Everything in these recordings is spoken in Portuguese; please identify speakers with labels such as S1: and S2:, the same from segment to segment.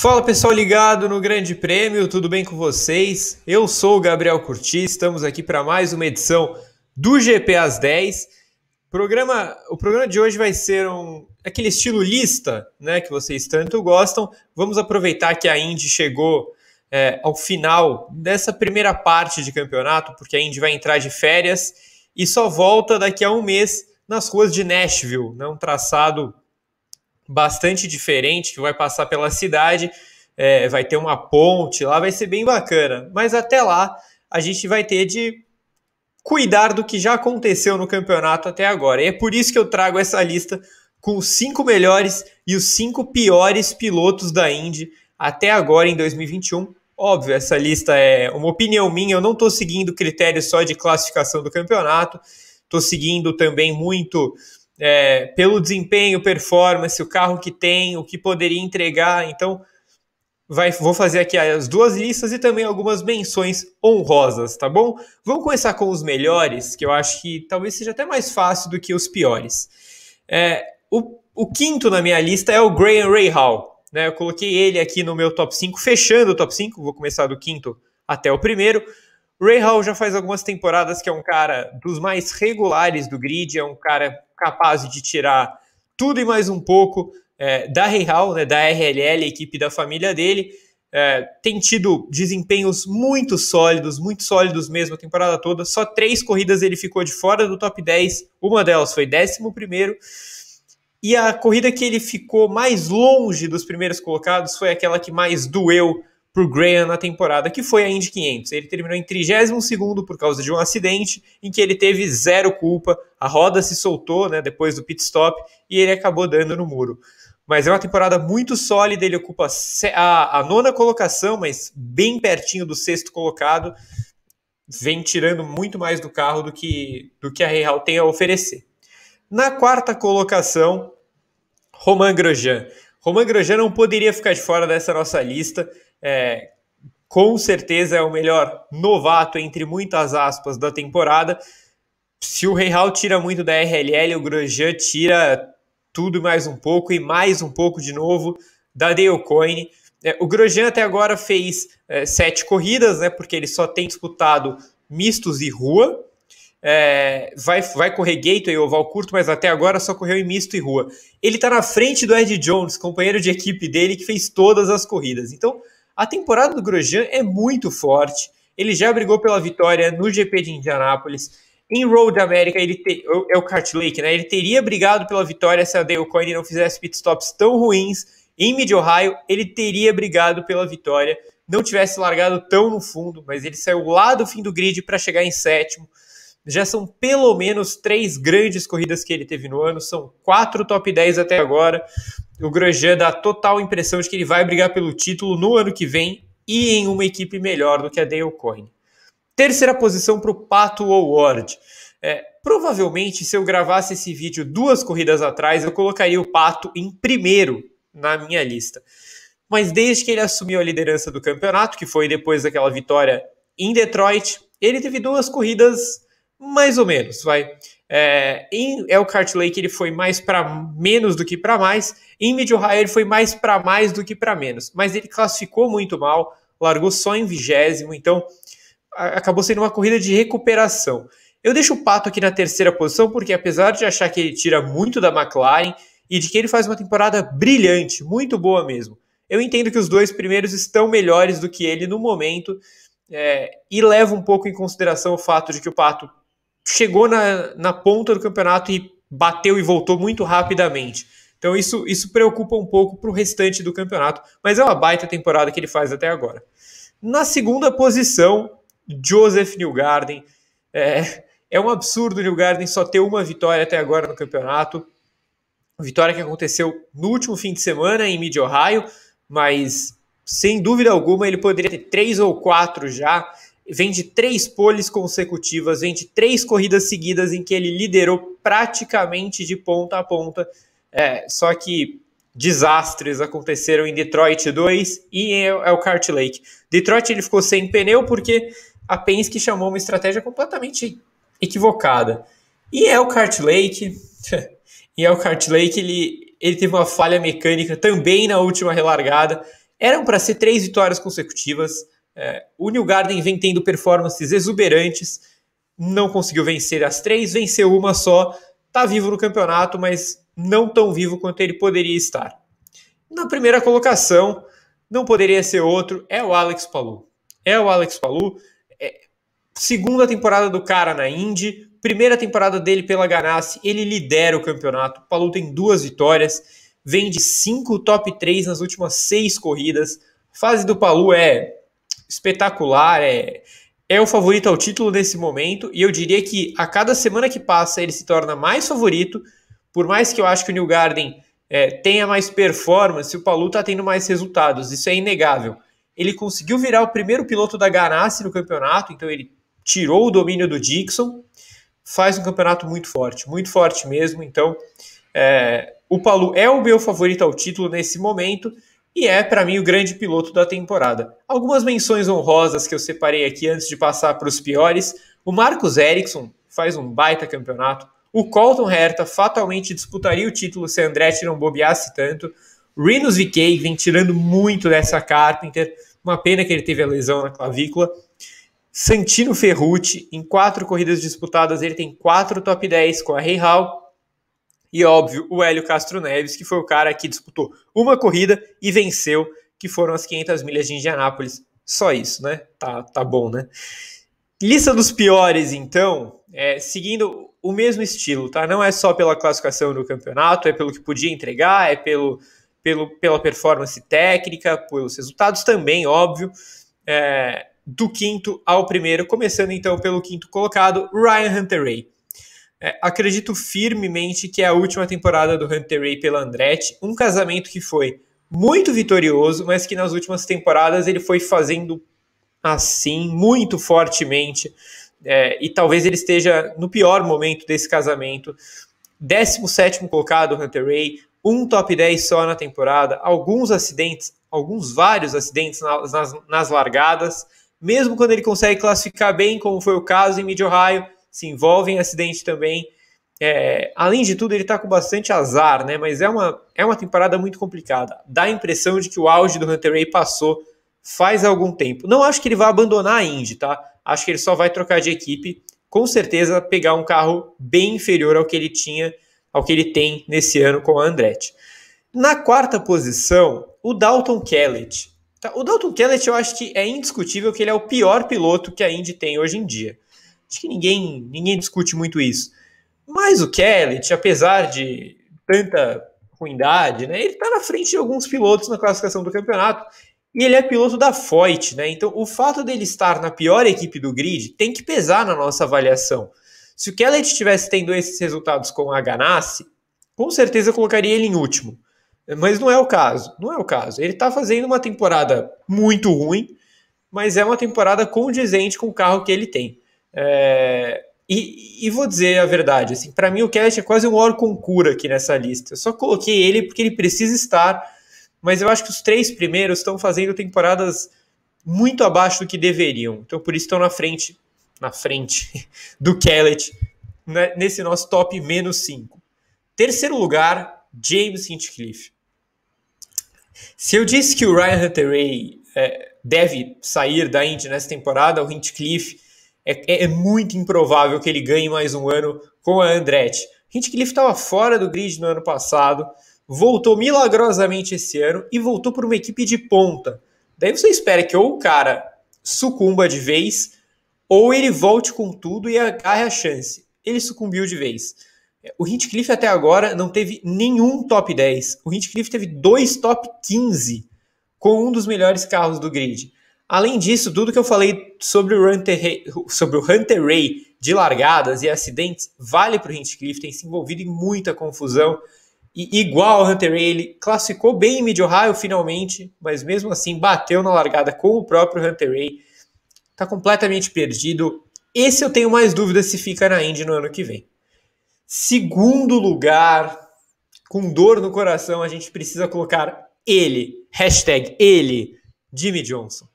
S1: Fala pessoal ligado no Grande Prêmio, tudo bem com vocês? Eu sou o Gabriel Curti, estamos aqui para mais uma edição do GP às 10. O programa, o programa de hoje vai ser um, aquele estilo lista, né, que vocês tanto gostam. Vamos aproveitar que a Indy chegou é, ao final dessa primeira parte de campeonato, porque a Indy vai entrar de férias e só volta daqui a um mês nas ruas de Nashville, né, um traçado bastante diferente que vai passar pela cidade. É, vai ter uma ponte lá, vai ser bem bacana. Mas até lá, a gente vai ter de cuidar do que já aconteceu no campeonato até agora. E é por isso que eu trago essa lista com os cinco melhores e os cinco piores pilotos da Indy até agora em 2021. Óbvio, essa lista é uma opinião minha, eu não estou seguindo critério só de classificação do campeonato, estou seguindo também muito é, pelo desempenho, performance, o carro que tem, o que poderia entregar. Então, vai, vou fazer aqui as duas listas e também algumas menções honrosas, tá bom? Vamos começar com os melhores, que eu acho que talvez seja até mais fácil do que os piores. É, o, o, quinto na minha lista é o Graham Ray Hall. Né? Eu coloquei ele aqui no meu top 5, fechando o top 5, vou começar do quinto até o primeiro. Ray Hall já faz algumas temporadas que é um cara dos mais regulares do grid, é um cara capaz de tirar tudo e mais um pouco é, da Ray Hall, né, da RLL, equipe da família dele. É, tem tido desempenhos muito sólidos, muito sólidos mesmo a temporada toda. Só três corridas ele ficou de fora do top 10, uma delas foi 11. E a corrida que ele ficou mais longe dos primeiros colocados foi aquela que mais doeu para o Graham na temporada, que foi a Indy 500. Ele terminou em 32 por causa de um acidente em que ele teve zero culpa, a roda se soltou né, depois do pit stop e ele acabou dando no muro. Mas é uma temporada muito sólida, ele ocupa a, a nona colocação, mas bem pertinho do sexto colocado. Vem tirando muito mais do carro do que, do que a Real tem a oferecer. Na quarta colocação, Romain Grosjean. Romain Grosjean não poderia ficar de fora dessa nossa lista é, com certeza é o melhor novato, entre muitas aspas, da temporada. Se o Real tira muito da RLL, o Grosjean tira tudo mais um pouco e mais um pouco de novo da Dalecoin. É, o Grosjean até agora fez é, sete corridas, né, porque ele só tem disputado mistos e rua. É, vai, vai correr Gato e oval curto, mas até agora só correu em misto e rua. Ele está na frente do Ed Jones, companheiro de equipe dele, que fez todas as corridas. Então, a temporada do Grosjean é muito forte. Ele já brigou pela vitória no GP de Indianápolis. Em Road America, ele te... é o é Kart Lake, né? Ele teria brigado pela vitória se a Dale Coyne não fizesse pitstops tão ruins. Em Mid Ohio, ele teria brigado pela vitória, não tivesse largado tão no fundo, mas ele saiu lá do fim do grid para chegar em sétimo. Já são pelo menos três grandes corridas que ele teve no ano, são quatro top 10 até agora o Grosjean dá total impressão de que ele vai brigar pelo título no ano que vem e em uma equipe melhor do que a Dale Coyne. Terceira posição para o Pato Award. É, provavelmente, se eu gravasse esse vídeo duas corridas atrás, eu colocaria o Pato em primeiro na minha lista. Mas desde que ele assumiu a liderança do campeonato, que foi depois daquela vitória em Detroit, ele teve duas corridas mais ou menos, vai. É, em Elkhart Lake ele foi mais para menos do que para mais, em Middle High ele foi mais para mais do que para menos, mas ele classificou muito mal, largou só em vigésimo, então acabou sendo uma corrida de recuperação. Eu deixo o Pato aqui na terceira posição, porque apesar de achar que ele tira muito da McLaren e de que ele faz uma temporada brilhante, muito boa mesmo, eu entendo que os dois primeiros estão melhores do que ele no momento, é, e levo um pouco em consideração o fato de que o Pato chegou na, na ponta do campeonato e bateu e voltou muito rapidamente. Então isso, isso preocupa um pouco para o restante do campeonato, mas é uma baita temporada que ele faz até agora. Na segunda posição, Joseph Newgarden. É, é um absurdo o Newgarden só ter uma vitória até agora no campeonato. Vitória que aconteceu no último fim de semana em Mid-Ohio, mas sem dúvida alguma ele poderia ter três ou quatro já vende três poles consecutivas, vende três corridas seguidas em que ele liderou praticamente de ponta a ponta. É, só que desastres aconteceram em Detroit 2 e em Elkhart Lake. Detroit ele ficou sem pneu porque a Penske chamou uma estratégia completamente equivocada. E Elkhart Lake, e Elkhart Lake ele, ele teve uma falha mecânica também na última relargada. Eram para ser três vitórias consecutivas. É, o New Garden vem tendo performances exuberantes, não conseguiu vencer as três, venceu uma só, está vivo no campeonato, mas não tão vivo quanto ele poderia estar. Na primeira colocação, não poderia ser outro, é o Alex Palu. É o Alex Palu, é, segunda temporada do cara na Indy, primeira temporada dele pela Ganassi, ele lidera o campeonato. O Palu tem duas vitórias, vem de cinco top 3 nas últimas seis corridas. fase do Palu é espetacular, é, é o favorito ao título nesse momento, e eu diria que a cada semana que passa ele se torna mais favorito, por mais que eu acho que o New Garden é, tenha mais performance, o Palu está tendo mais resultados, isso é inegável. Ele conseguiu virar o primeiro piloto da Ganassi no campeonato, então ele tirou o domínio do Dixon, faz um campeonato muito forte, muito forte mesmo, então é, o Palu é o meu favorito ao título nesse momento, e é, para mim, o grande piloto da temporada. Algumas menções honrosas que eu separei aqui antes de passar para os piores. O Marcos Ericsson faz um baita campeonato. O Colton Herta fatalmente disputaria o título se Andretti não bobeasse tanto. Rinus VK vem tirando muito dessa Carpenter. Uma pena que ele teve a lesão na clavícula. Santino Ferrucci, em quatro corridas disputadas, ele tem quatro top 10 com a Rei Hall e óbvio, o Hélio Castro Neves, que foi o cara que disputou uma corrida e venceu, que foram as 500 milhas de Indianápolis. Só isso, né? Tá, tá bom, né? Lista dos piores, então, é, seguindo o mesmo estilo, tá? Não é só pela classificação no campeonato, é pelo que podia entregar, é pelo, pelo, pela performance técnica, pelos resultados também, óbvio. É, do quinto ao primeiro, começando então pelo quinto colocado, Ryan Hunter Ray. É, acredito firmemente que é a última temporada do Hunter Ray pela Andretti, um casamento que foi muito vitorioso, mas que nas últimas temporadas ele foi fazendo assim, muito fortemente. É, e talvez ele esteja no pior momento desse casamento. 17 colocado, Hunter Ray, um top 10 só na temporada, alguns acidentes, alguns vários acidentes nas, nas, nas largadas, mesmo quando ele consegue classificar bem, como foi o caso em Mid-Ohio, se envolve em acidente também. É, além de tudo, ele está com bastante azar, né? Mas é uma, é uma temporada muito complicada. Dá a impressão de que o auge do Hunter Ray passou faz algum tempo. Não acho que ele vai abandonar a Indy, tá? Acho que ele só vai trocar de equipe, com certeza pegar um carro bem inferior ao que ele tinha, ao que ele tem nesse ano com a Andretti. Na quarta posição, o Dalton Kellett. Tá, o Dalton Kellett eu acho que é indiscutível que ele é o pior piloto que a Indy tem hoje em dia. Acho que ninguém, ninguém discute muito isso. Mas o Kellett, apesar de tanta ruindade, né, ele está na frente de alguns pilotos na classificação do campeonato e ele é piloto da Foyt, né? Então o fato dele estar na pior equipe do grid tem que pesar na nossa avaliação. Se o Kellett estivesse tendo esses resultados com a Ganassi, com certeza colocaria ele em último. Mas não é o caso, não é o caso. Ele está fazendo uma temporada muito ruim, mas é uma temporada condizente com o carro que ele tem. É, e, e, vou dizer a verdade, assim, para mim o Cash é quase um órgão cura aqui nessa lista. Eu só coloquei ele porque ele precisa estar, mas eu acho que os três primeiros estão fazendo temporadas muito abaixo do que deveriam. Então por isso estão na frente, na frente do Kellett né, nesse nosso top menos 5. Terceiro lugar, James Hinchcliffe. Se eu disse que o Ryan Hunter Ray é, deve sair da Indy nessa temporada, o Hinchcliffe é, é, é muito improvável que ele ganhe mais um ano com a Andretti. Hinchcliffe estava fora do grid no ano passado, voltou milagrosamente esse ano e voltou para uma equipe de ponta. Daí você espera que ou o cara sucumba de vez, ou ele volte com tudo e agarre a chance. Ele sucumbiu de vez. É, o Hintcliffe até agora não teve nenhum top 10. O Hintcliffe teve dois top 15 com um dos melhores carros do grid. Além disso, tudo que eu falei sobre o Hunter Ray, sobre o Hunter Ray de largadas e acidentes vale para o Hinchcliffe, tem se envolvido em muita confusão. E igual o Hunter Ray, ele classificou bem em Mid-Ohio finalmente, mas mesmo assim bateu na largada com o próprio Hunter Ray. Está completamente perdido. Esse eu tenho mais dúvidas se fica na Indy no ano que vem. Segundo lugar, com dor no coração, a gente precisa colocar ele, hashtag ele, Jimmy Johnson.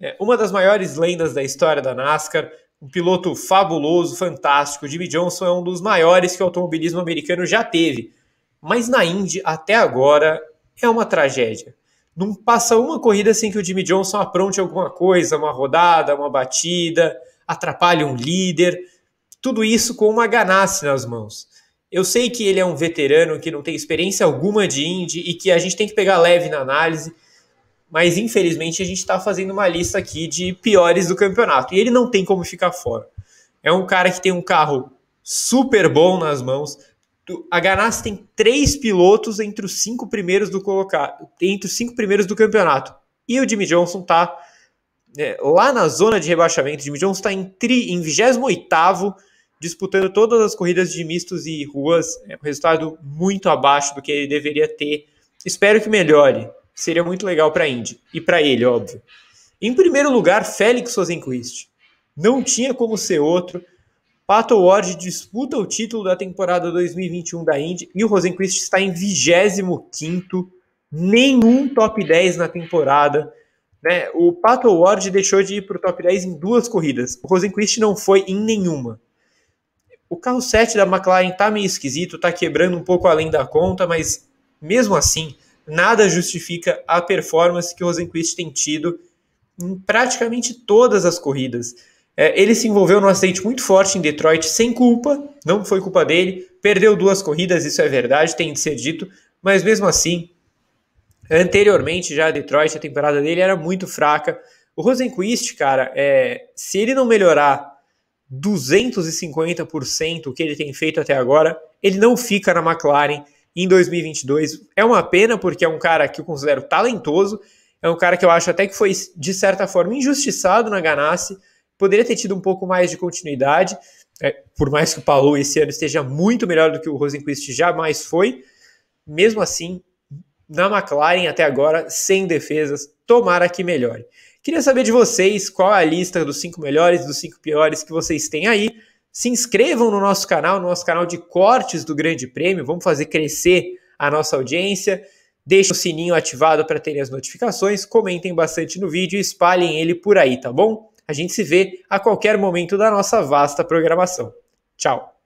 S1: É, uma das maiores lendas da história da NASCAR, um piloto fabuloso, fantástico. Jimmy Johnson é um dos maiores que o automobilismo americano já teve. Mas na Indy, até agora, é uma tragédia. Não passa uma corrida sem que o Jimmy Johnson apronte alguma coisa, uma rodada, uma batida, atrapalhe um líder. Tudo isso com uma ganância nas mãos. Eu sei que ele é um veterano que não tem experiência alguma de Indy e que a gente tem que pegar leve na análise, mas infelizmente a gente está fazendo uma lista aqui de piores do campeonato. E ele não tem como ficar fora. É um cara que tem um carro super bom nas mãos. A Ganassi tem três pilotos entre os cinco primeiros do colocar, entre os cinco primeiros do campeonato. E o Jimmy Johnson está né, lá na zona de rebaixamento. O Jimmy Johnson está em, tri, em 28 disputando todas as corridas de mistos e ruas. É um resultado muito abaixo do que ele deveria ter. Espero que melhore seria muito legal para a Indy e para ele, óbvio. Em primeiro lugar, Félix Rosenquist. Não tinha como ser outro. Pato Ward disputa o título da temporada 2021 da Indy e o Rosenquist está em 25º, nenhum top 10 na temporada. Né? O Pato Ward deixou de ir para o top 10 em duas corridas. O Rosenquist não foi em nenhuma. O carro 7 da McLaren está meio esquisito, está quebrando um pouco além da conta, mas mesmo assim, nada justifica a performance que o Rosenquist tem tido em praticamente todas as corridas. É, ele se envolveu num acidente muito forte em Detroit, sem culpa, não foi culpa dele, perdeu duas corridas, isso é verdade, tem de ser dito, mas mesmo assim, anteriormente já a Detroit, a temporada dele era muito fraca. O Rosenquist, cara, é, se ele não melhorar 250% o que ele tem feito até agora, ele não fica na McLaren em 2022. É uma pena, porque é um cara que eu considero talentoso, é um cara que eu acho até que foi, de certa forma, injustiçado na Ganassi, poderia ter tido um pouco mais de continuidade, é, por mais que o Palou esse ano esteja muito melhor do que o Rosenquist jamais foi, mesmo assim, na McLaren até agora, sem defesas, tomara que melhore. Queria saber de vocês qual é a lista dos cinco melhores, dos cinco piores que vocês têm aí. Se inscrevam no nosso canal, no nosso canal de cortes do Grande Prêmio. Vamos fazer crescer a nossa audiência. Deixem o sininho ativado para terem as notificações. Comentem bastante no vídeo e espalhem ele por aí, tá bom? A gente se vê a qualquer momento da nossa vasta programação. Tchau!